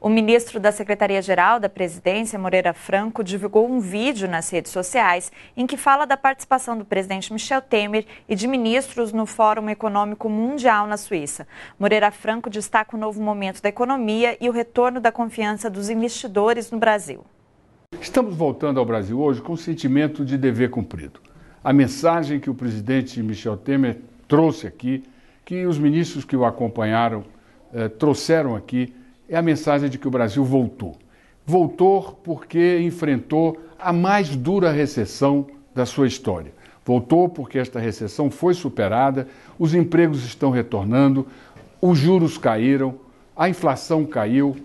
O ministro da Secretaria-Geral da Presidência, Moreira Franco, divulgou um vídeo nas redes sociais em que fala da participação do presidente Michel Temer e de ministros no Fórum Econômico Mundial na Suíça. Moreira Franco destaca o novo momento da economia e o retorno da confiança dos investidores no Brasil. Estamos voltando ao Brasil hoje com o sentimento de dever cumprido. A mensagem que o presidente Michel Temer trouxe aqui, que os ministros que o acompanharam eh, trouxeram aqui, é a mensagem de que o Brasil voltou. Voltou porque enfrentou a mais dura recessão da sua história. Voltou porque esta recessão foi superada, os empregos estão retornando, os juros caíram, a inflação caiu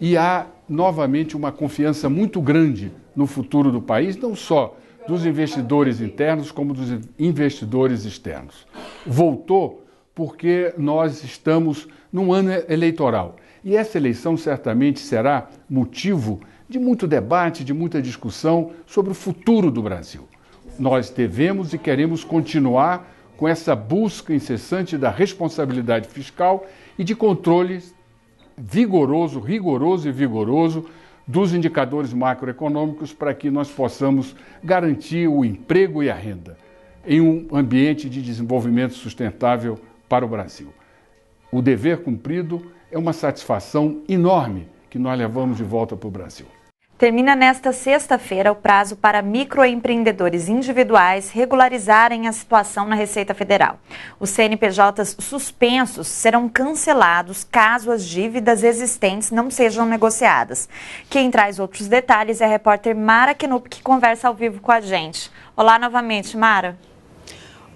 e há novamente uma confiança muito grande no futuro do país, não só dos investidores internos, como dos investidores externos. Voltou porque nós estamos num ano eleitoral. E essa eleição certamente será motivo de muito debate, de muita discussão sobre o futuro do Brasil. Nós devemos e queremos continuar com essa busca incessante da responsabilidade fiscal e de controle vigoroso, rigoroso e vigoroso dos indicadores macroeconômicos para que nós possamos garantir o emprego e a renda em um ambiente de desenvolvimento sustentável para o Brasil. O dever cumprido é uma satisfação enorme que nós levamos de volta para o Brasil. Termina nesta sexta-feira o prazo para microempreendedores individuais regularizarem a situação na Receita Federal. Os CNPJs suspensos serão cancelados caso as dívidas existentes não sejam negociadas. Quem traz outros detalhes é a repórter Mara Kenup, que conversa ao vivo com a gente. Olá novamente, Mara.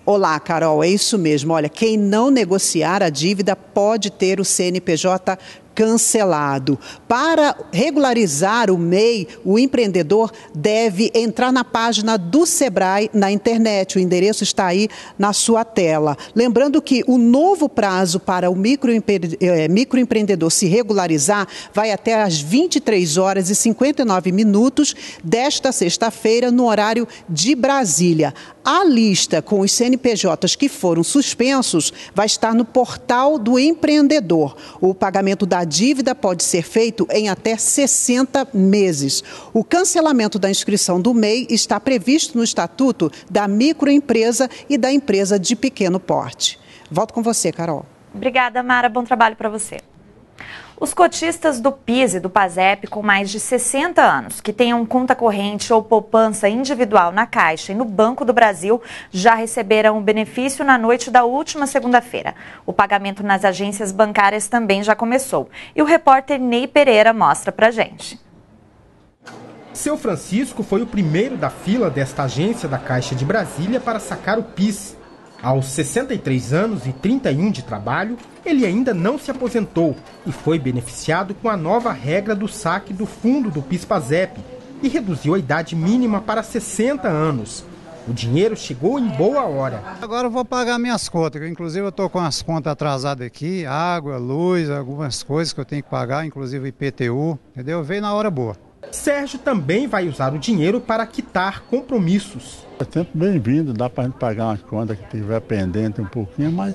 Olá, Carol, é isso mesmo. Olha, quem não negociar a dívida pode ter o CNPJ cancelado. Para regularizar o MEI, o empreendedor deve entrar na página do Sebrae na internet. O endereço está aí na sua tela. Lembrando que o novo prazo para o eh, microempreendedor se regularizar vai até às 23 horas e 59 minutos desta sexta-feira, no horário de Brasília. A lista com os CNPJs que foram suspensos vai estar no portal do empreendedor. O pagamento da dívida pode ser feito em até 60 meses. O cancelamento da inscrição do MEI está previsto no estatuto da microempresa e da empresa de pequeno porte. Volto com você, Carol. Obrigada, Mara. Bom trabalho para você. Os cotistas do PIS e do PASEP com mais de 60 anos, que tenham conta corrente ou poupança individual na Caixa e no Banco do Brasil, já receberam o benefício na noite da última segunda-feira. O pagamento nas agências bancárias também já começou. E o repórter Ney Pereira mostra pra gente. Seu Francisco foi o primeiro da fila desta agência da Caixa de Brasília para sacar o PIS, aos 63 anos e 31 de trabalho, ele ainda não se aposentou e foi beneficiado com a nova regra do saque do fundo do PIS/PASEP e reduziu a idade mínima para 60 anos. O dinheiro chegou em boa hora. Agora eu vou pagar minhas contas, inclusive eu estou com as contas atrasadas aqui, água, luz, algumas coisas que eu tenho que pagar, inclusive IPTU, entendeu? Veio na hora boa. Sérgio também vai usar o dinheiro para quitar compromissos. É sempre bem-vindo, dá para a gente pagar umas contas que tiver pendente um pouquinho, mas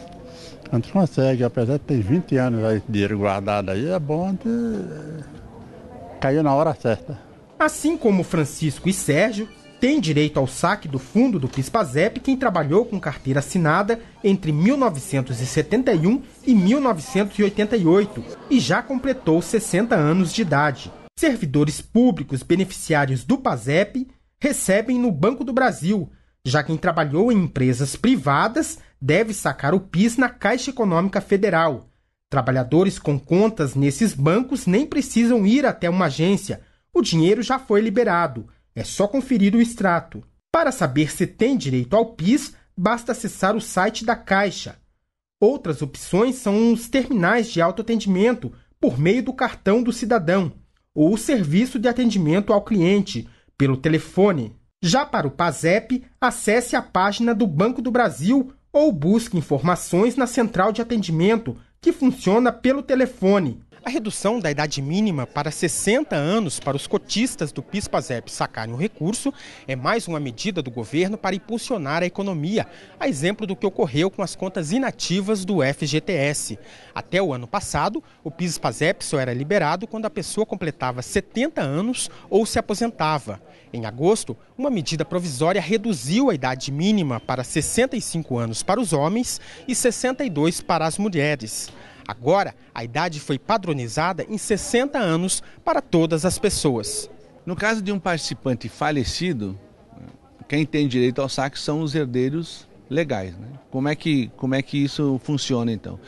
a gente consegue, apesar de ter 20 anos aí dinheiro guardado aí, é bom a gente eh, cair na hora certa. Assim como Francisco e Sérgio, tem direito ao saque do fundo do PISPAZEP quem trabalhou com carteira assinada entre 1971 e 1988 e já completou 60 anos de idade servidores públicos beneficiários do PASEP recebem no Banco do Brasil, já quem trabalhou em empresas privadas deve sacar o PIS na Caixa Econômica Federal. Trabalhadores com contas nesses bancos nem precisam ir até uma agência, o dinheiro já foi liberado, é só conferir o extrato. Para saber se tem direito ao PIS, basta acessar o site da Caixa. Outras opções são os terminais de autoatendimento por meio do cartão do cidadão ou o serviço de atendimento ao cliente pelo telefone. Já para o PASEP, acesse a página do Banco do Brasil ou busque informações na central de atendimento, que funciona pelo telefone a redução da idade mínima para 60 anos para os cotistas do PIS/PASEP sacarem o recurso é mais uma medida do governo para impulsionar a economia, a exemplo do que ocorreu com as contas inativas do FGTS. Até o ano passado, o PIS/PASEP só era liberado quando a pessoa completava 70 anos ou se aposentava. Em agosto, uma medida provisória reduziu a idade mínima para 65 anos para os homens e 62 para as mulheres. Agora, a idade foi padronizada em 60 anos para todas as pessoas. No caso de um participante falecido, quem tem direito ao saque são os herdeiros legais. Né? Como, é que, como é que isso funciona então?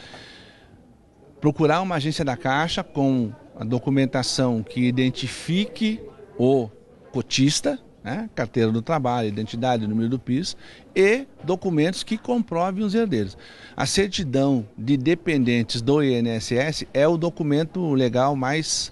Procurar uma agência da Caixa com a documentação que identifique o cotista, né? carteira do trabalho, identidade, número do PIS e documentos que comprovem os herdeiros. A certidão de dependentes do INSS é o documento legal mais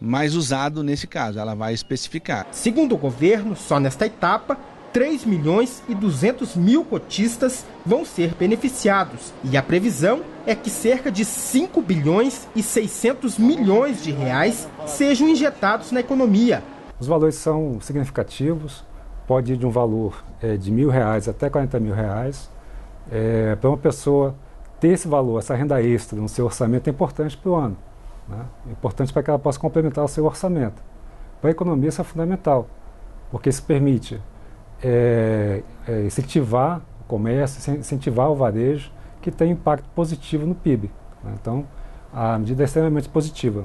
mais usado nesse caso, ela vai especificar. Segundo o governo, só nesta etapa, 3 milhões e 200 mil cotistas vão ser beneficiados. E a previsão é que cerca de 5 bilhões e 600 milhões de reais sejam injetados na economia os valores são significativos, pode ir de um valor é, de mil reais até 40 mil reais. É, para uma pessoa ter esse valor, essa renda extra no seu orçamento é importante para o ano. Né? É importante para que ela possa complementar o seu orçamento. Para a economia isso é fundamental, porque isso permite é, é incentivar o comércio, incentivar o varejo, que tem impacto positivo no PIB. Né? Então, a medida é extremamente positiva.